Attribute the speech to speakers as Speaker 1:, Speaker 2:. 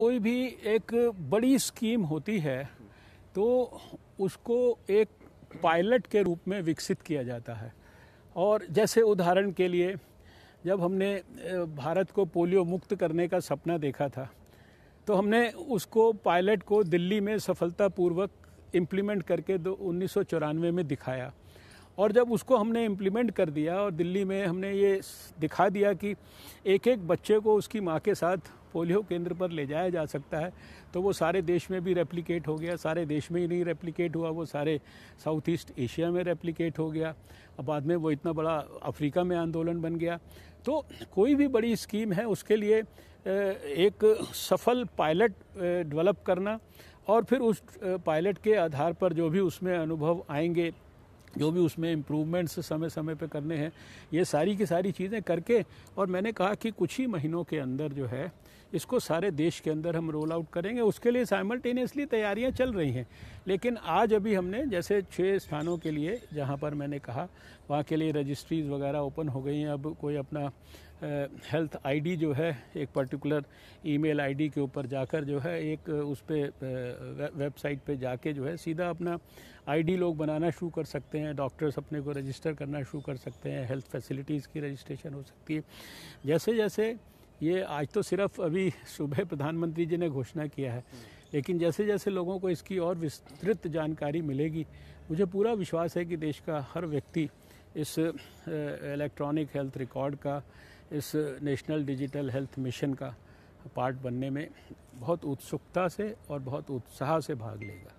Speaker 1: कोई भी एक बड़ी स्कीम होती है तो उसको एक पायलट के रूप में विकसित किया जाता है और जैसे उदाहरण के लिए जब हमने भारत को पोलियो मुक्त करने का सपना देखा था तो हमने उसको पायलट को दिल्ली में सफलतापूर्वक इम्प्लीमेंट करके दो उन्नीस में दिखाया और जब उसको हमने इम्प्लीमेंट कर दिया और दिल्ली में हमने ये दिखा दिया कि एक एक बच्चे को उसकी माँ के साथ पोलियो केंद्र पर ले जाया जा सकता है तो वो सारे देश में भी रेप्लिकेट हो गया सारे देश में ही नहीं रेप्लिकेट हुआ वो सारे साउथ ईस्ट एशिया में रेप्लिकेट हो गया और बाद में वो इतना बड़ा अफ्रीका में आंदोलन बन गया तो कोई भी बड़ी स्कीम है उसके लिए एक सफल पायलट डेवलप करना और फिर उस पायलट के आधार पर जो भी उसमें अनुभव आएंगे जो भी उसमें इम्प्रूवमेंट्स समय समय पे करने हैं ये सारी की सारी चीज़ें करके और मैंने कहा कि कुछ ही महीनों के अंदर जो है इसको सारे देश के अंदर हम रोल आउट करेंगे उसके लिए साइमल्टेनियसली तैयारियां चल रही हैं लेकिन आज अभी हमने जैसे छः स्थानों के लिए जहां पर मैंने कहा वहां के लिए रजिस्ट्रीज़ वगैरह ओपन हो गई हैं अब कोई अपना हेल्थ आईडी जो है एक पर्टिकुलर ईमेल आईडी के ऊपर जाकर जो है एक उस पर वेबसाइट पे जाके जो है सीधा अपना आईडी लोग बनाना शुरू कर सकते हैं डॉक्टर्स अपने को रजिस्टर करना शुरू कर सकते हैं हेल्थ फैसिलिटीज़ की रजिस्ट्रेशन हो सकती है जैसे जैसे ये आज तो सिर्फ अभी सुबह प्रधानमंत्री जी ने घोषणा किया है लेकिन जैसे जैसे लोगों को इसकी और विस्तृत जानकारी मिलेगी मुझे पूरा विश्वास है कि देश का हर व्यक्ति इस इलेक्ट्रॉनिक हेल्थ रिकॉर्ड का इस नेशनल डिजिटल हेल्थ मिशन का पार्ट बनने में बहुत उत्सुकता से और बहुत उत्साह से भाग लेगा